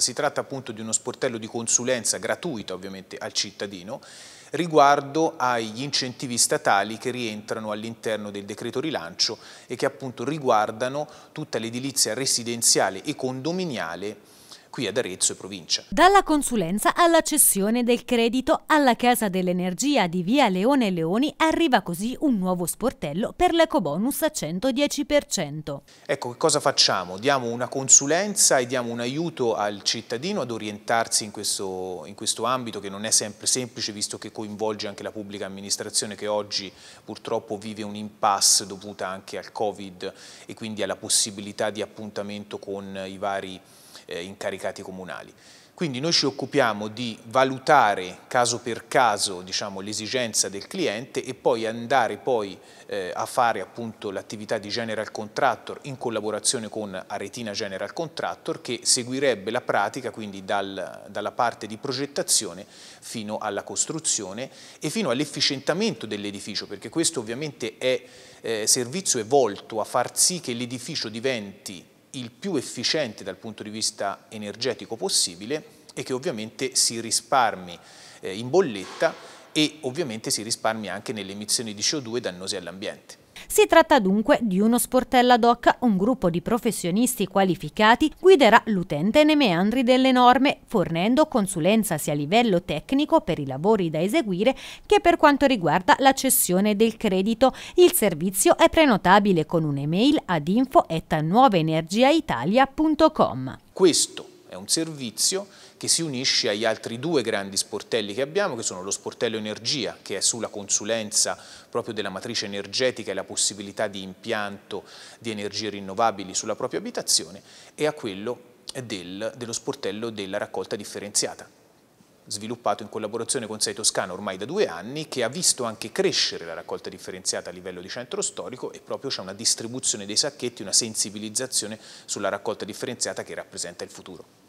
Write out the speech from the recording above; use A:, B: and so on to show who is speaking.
A: Si tratta appunto di uno sportello di consulenza gratuita ovviamente al cittadino riguardo agli incentivi statali che rientrano all'interno del decreto rilancio e che appunto riguardano tutta l'edilizia residenziale e condominiale qui ad Arezzo e provincia.
B: Dalla consulenza alla cessione del credito alla Casa dell'Energia di Via Leone Leoni arriva così un nuovo sportello per l'ecobonus 110%.
A: Ecco, che cosa facciamo? Diamo una consulenza e diamo un aiuto al cittadino ad orientarsi in questo, in questo ambito che non è sempre semplice visto che coinvolge anche la pubblica amministrazione che oggi purtroppo vive un impasse dovuta anche al Covid e quindi alla possibilità di appuntamento con i vari eh, incaricati comunali. Quindi noi ci occupiamo di valutare caso per caso diciamo, l'esigenza del cliente e poi andare poi, eh, a fare l'attività di General Contractor in collaborazione con Aretina General Contractor che seguirebbe la pratica quindi dal, dalla parte di progettazione fino alla costruzione e fino all'efficientamento dell'edificio perché questo ovviamente è eh, servizio è volto a far sì che l'edificio diventi il più efficiente dal punto di vista energetico possibile e che ovviamente si risparmi eh, in bolletta e ovviamente si risparmi anche nelle emissioni di CO2 dannose all'ambiente.
B: Si tratta dunque di uno sportello ad hoc, un gruppo di professionisti qualificati guiderà l'utente nei meandri delle norme, fornendo consulenza sia a livello tecnico per i lavori da eseguire che per quanto riguarda la cessione del credito. Il servizio è prenotabile con un'email ad info.nuovaenergiaitalia.com.
A: Questo è un servizio che si unisce agli altri due grandi sportelli che abbiamo, che sono lo sportello energia, che è sulla consulenza proprio della matrice energetica e la possibilità di impianto di energie rinnovabili sulla propria abitazione, e a quello del, dello sportello della raccolta differenziata, sviluppato in collaborazione con Sei Toscana ormai da due anni, che ha visto anche crescere la raccolta differenziata a livello di centro storico e proprio c'è una distribuzione dei sacchetti, una sensibilizzazione sulla raccolta differenziata che rappresenta il futuro.